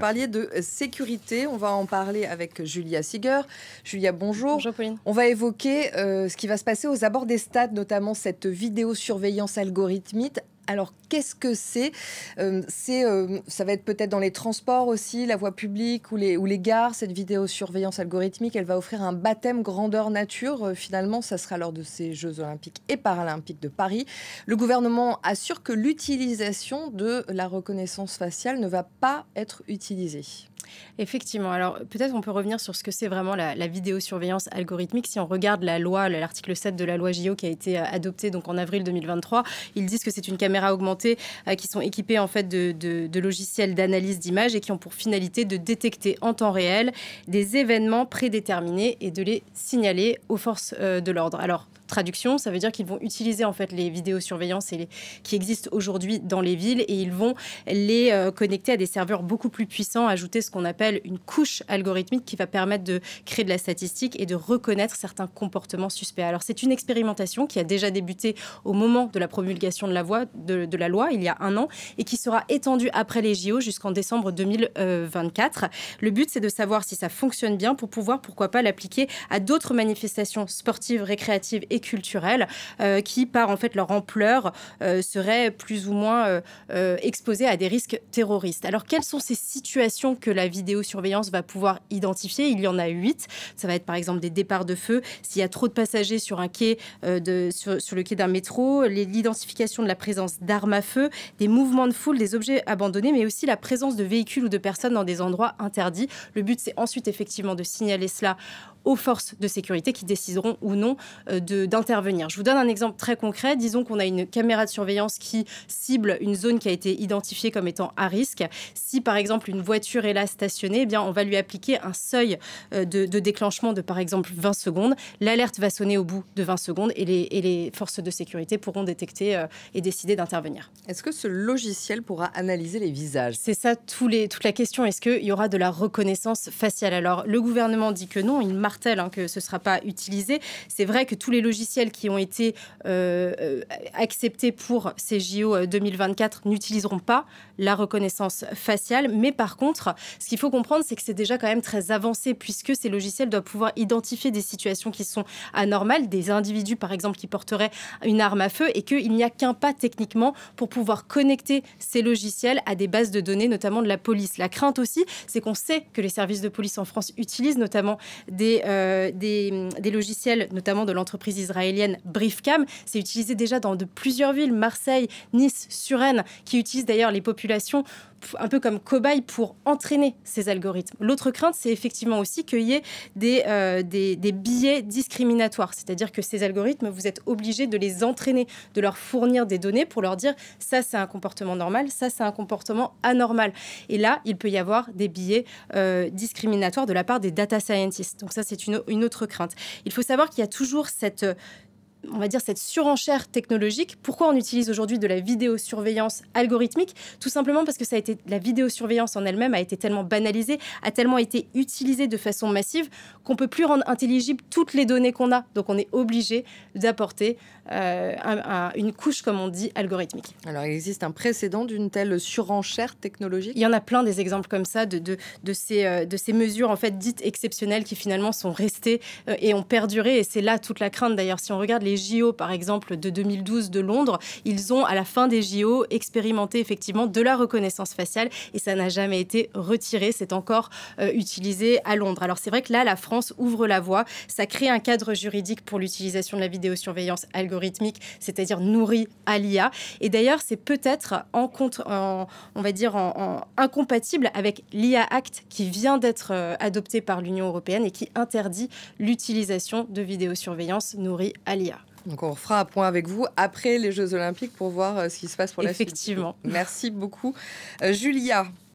Vous parliez de euh, sécurité. On va en parler avec Julia Siger. Julia, bonjour. Bonjour, Pauline. On va évoquer euh, ce qui va se passer aux abords des stades, notamment cette vidéosurveillance algorithmique, alors, qu'est-ce que c'est euh, euh, Ça va être peut-être dans les transports aussi, la voie publique ou les, gares. Cette vidéosurveillance algorithmique, elle va offrir un baptême grandeur nature. Euh, finalement, ça sera lors de ces Jeux olympiques et paralympiques de Paris. Le gouvernement assure que l'utilisation de la reconnaissance faciale ne va pas être utilisée. Effectivement. Alors peut-être on peut revenir sur ce que c'est vraiment la, vidéosurveillance algorithmique. Si on regarde la loi, l'article 7 de la loi JO qui a été euh, adoptée donc en avril 2023, ils disent que c'est une caméra augmentée euh, qui sont équipées en fait de, logiciels d'analyse d'images et qui ont pour finalité de détecter en temps réel des événements prédéterminés et de les signaler aux forces euh, de l'ordre. Alors traduction, ça veut dire qu'ils vont utiliser en fait les vidéosurveillances et les, qui existent aujourd'hui dans les villes et ils vont les euh, connecter à des serveurs beaucoup plus puissants, ajouter ce qu'on appelle une couche algorithmique qui va permettre de créer de la statistique et de reconnaître certains comportements suspects. Alors c'est une expérimentation qui a déjà débuté au moment de la promulgation de la, de la loi il y a un an et qui sera étendue après les JO jusqu'en décembre 2024. Le but c'est de savoir si ça fonctionne bien pour pouvoir pourquoi pas l'appliquer à d'autres manifestations sportives, récréatives et culturelles euh, qui, par en fait leur ampleur, euh, seraient plus ou moins euh, exposées à des risques terroristes. Alors quelles sont ces situations que la vidéosurveillance va pouvoir identifier Il y en a huit. Ça va être par exemple des départs de feu, s'il y a trop de passagers sur un quai sur, le quai d'un métro, l'identification de la présence d'armes à feu, des mouvements de foule, des objets abandonnés, mais aussi la présence de véhicules ou de personnes dans des endroits interdits. Le but, c'est ensuite effectivement de signaler cela aux forces de sécurité qui décideront ou non euh, d'intervenir. Je vous donne un exemple très concret. Disons qu'on a une caméra de surveillance qui cible une zone qui a été identifiée comme étant à risque. Si par exemple une voiture est là stationnée, eh bien on va lui appliquer un seuil euh, de, déclenchement de par exemple 20 secondes. L'alerte va sonner au bout de 20 secondes et les, et les forces de sécurité pourront détecter euh, et décider d'intervenir. Est-ce que ce logiciel pourra analyser les visages C'est ça les, toute la question. Est-ce qu'il y aura de la reconnaissance faciale Alors le gouvernement dit que non, il marque telle hein, que ce ne sera pas utilisé. C'est vrai que tous les logiciels qui ont été euh, euh, acceptés pour ces JO 2024 euh, n'utiliseront pas la reconnaissance faciale. Mais par contre, ce qu'il faut comprendre, c'est que c'est déjà quand même très avancé puisque ces logiciels doivent pouvoir identifier des situations qui sont anormales, des individus par exemple qui porteraient une arme à feu et qu'il n'y a qu'un pas techniquement pour pouvoir connecter ces logiciels à des bases de données, notamment de la police. La crainte aussi, c'est qu'on sait que les services de police en France utilisent notamment des euh, mm, des, logiciels, notamment de l'entreprise israélienne Briefcam. C'est utilisé déjà dans de plusieurs villes, Marseille, Nice, Suresnes, qui utilisent d'ailleurs les populations un peu comme cobayes pour entraîner ces algorithmes. L'autre crainte, c'est effectivement aussi qu'il y ait des, euh, des, billets discriminatoires, c'est-à-dire que ces algorithmes, vous êtes obligé de les entraîner, de leur fournir des données pour leur dire ça c'est un comportement normal, ça c'est un comportement anormal. Et là, il peut y avoir des billets euh, discriminatoires de la part des data scientists. Donc ça, c'est une, autre crainte. Il faut savoir qu'il y a toujours cette, euh, on va dire cette surenchère technologique. Pourquoi on utilise aujourd'hui de la vidéosurveillance algorithmique Tout simplement parce que ça a été la vidéosurveillance en elle-même a été tellement banalisée, a tellement été utilisée de façon massive qu'on peut plus rendre intelligible toutes les données qu'on a. Donc on est obligé d'apporter euh, une couche, comme on dit, algorithmique. Alors il existe un précédent d'une telle surenchère technologique Il y en a plein des exemples comme ça de, de, de, ces, euh, de ces mesures en fait dites exceptionnelles qui finalement sont restées euh, et ont perduré. Et c'est là toute la crainte d'ailleurs si on regarde les les JO, par exemple, de 2012 de Londres, ils ont, à la fin des JO, expérimenté effectivement de la reconnaissance faciale et ça n'a jamais été retiré. C'est encore euh, utilisé à Londres. Alors c'est vrai que là, la France ouvre la voie. Ça crée un cadre juridique pour l'utilisation de la vidéosurveillance algorithmique, c'est-à-dire nourrie à l'IA. Et d'ailleurs, c'est peut-être en, contre, en, on va dire, en incompatible avec l'IA Act qui vient d'être euh, adopté par l'Union européenne et qui interdit l'utilisation de vidéosurveillance nourrie à l'IA. Donc on fera un point avec vous après les Jeux Olympiques pour voir euh, ce qui se passe pour la suite. Effectivement. Merci beaucoup. Euh, Julia,